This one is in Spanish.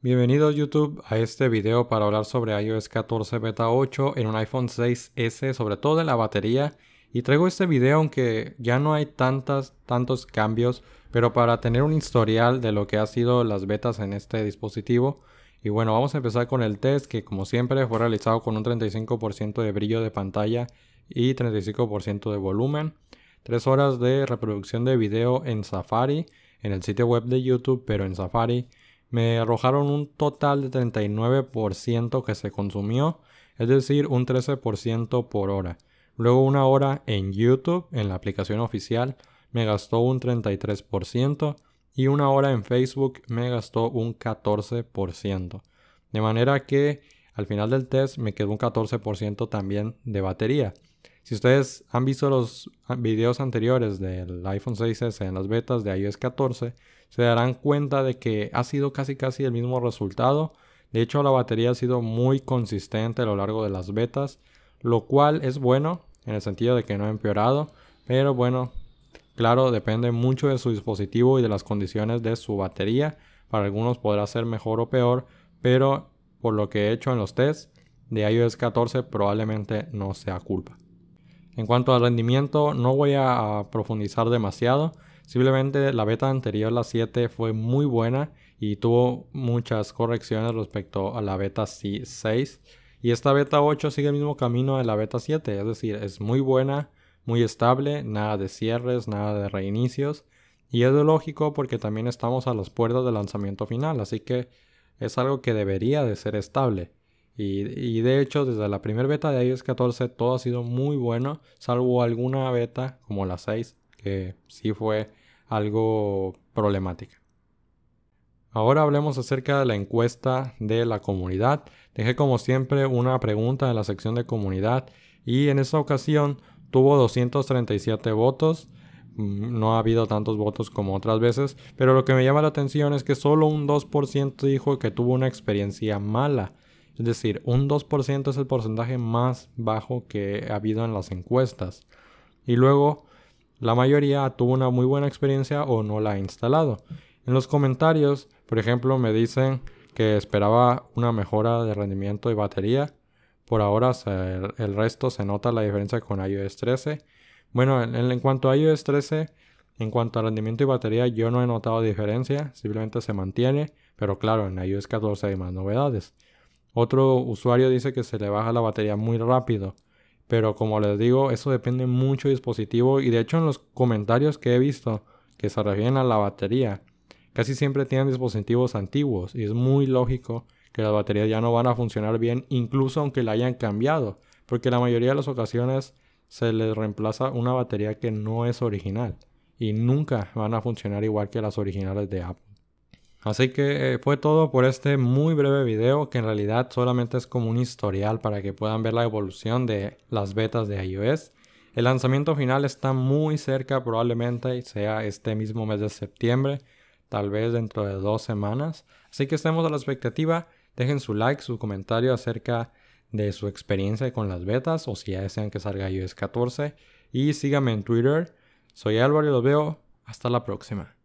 Bienvenidos YouTube a este video para hablar sobre iOS 14 Beta 8 en un iPhone 6S, sobre todo de la batería. Y traigo este video aunque ya no hay tantas, tantos cambios, pero para tener un historial de lo que ha sido las betas en este dispositivo. Y bueno, vamos a empezar con el test que como siempre fue realizado con un 35% de brillo de pantalla y 35% de volumen. 3 horas de reproducción de video en Safari, en el sitio web de YouTube, pero en Safari. Me arrojaron un total de 39% que se consumió, es decir, un 13% por hora. Luego una hora en YouTube, en la aplicación oficial, me gastó un 33% y una hora en Facebook me gastó un 14%. De manera que al final del test me quedó un 14% también de batería. Si ustedes han visto los ah, videos anteriores del iPhone 6S en las betas de iOS 14, se darán cuenta de que ha sido casi casi el mismo resultado. De hecho, la batería ha sido muy consistente a lo largo de las betas, lo cual es bueno en el sentido de que no ha empeorado, pero bueno, claro, depende mucho de su dispositivo y de las condiciones de su batería. Para algunos podrá ser mejor o peor, pero por lo que he hecho en los tests de iOS 14 probablemente no sea culpa. En cuanto al rendimiento, no voy a profundizar demasiado. Simplemente la beta anterior, la 7, fue muy buena y tuvo muchas correcciones respecto a la beta 6. Y esta beta 8 sigue el mismo camino de la beta 7, es decir, es muy buena, muy estable, nada de cierres, nada de reinicios. Y es lógico porque también estamos a las puertas del lanzamiento final, así que es algo que debería de ser estable. Y, de hecho, desde la primera beta de iOS 14 todo ha sido muy bueno, salvo alguna beta como la 6, que sí fue algo problemática. Ahora hablemos acerca de la encuesta de la comunidad. Dejé como siempre una pregunta en la sección de comunidad y en esta ocasión tuvo 237 votos. Mm, no ha habido tantos votos como otras veces, pero lo que me llama la atención es que solo un 2% dijo que tuvo una experiencia mala es decir, un 2% es el porcentaje más bajo que ha habido en las encuestas. Y luego, la mayoría tuvo una muy buena experiencia o no la ha instalado. En los comentarios, por ejemplo, me dicen que esperaba una mejora de rendimiento y batería. Por ahora el, resto se nota la diferencia con iOS 13. Bueno, en, en, cuanto a iOS 13, en cuanto a rendimiento y batería, yo no he notado diferencia, simplemente se mantiene, pero claro, en iOS 14 hay más novedades. Otro usuario dice que se le baja la batería muy rápido. Pero como les digo, eso depende mucho del dispositivo. Y de hecho en los comentarios que he visto que se refieren a la batería, casi siempre tienen dispositivos antiguos. Y es muy lógico que las baterías ya no van a funcionar bien, incluso aunque la hayan cambiado. Porque la mayoría de las ocasiones se les reemplaza una batería que no es original. Y nunca van a funcionar igual que las originales de Apple. Así que eh, fue todo por este muy breve video que en realidad solamente es como un historial para que puedan ver la evolución de las betas de iOS. El lanzamiento final está muy cerca, probablemente sea este mismo mes de septiembre, tal vez dentro de dos semanas. Así que estemos a la expectativa. Dejen su like, su comentario acerca de su experiencia con las betas o si ya desean que salga iOS 14. Y síganme en Twitter. Soy Álvaro y los veo. Hasta la próxima.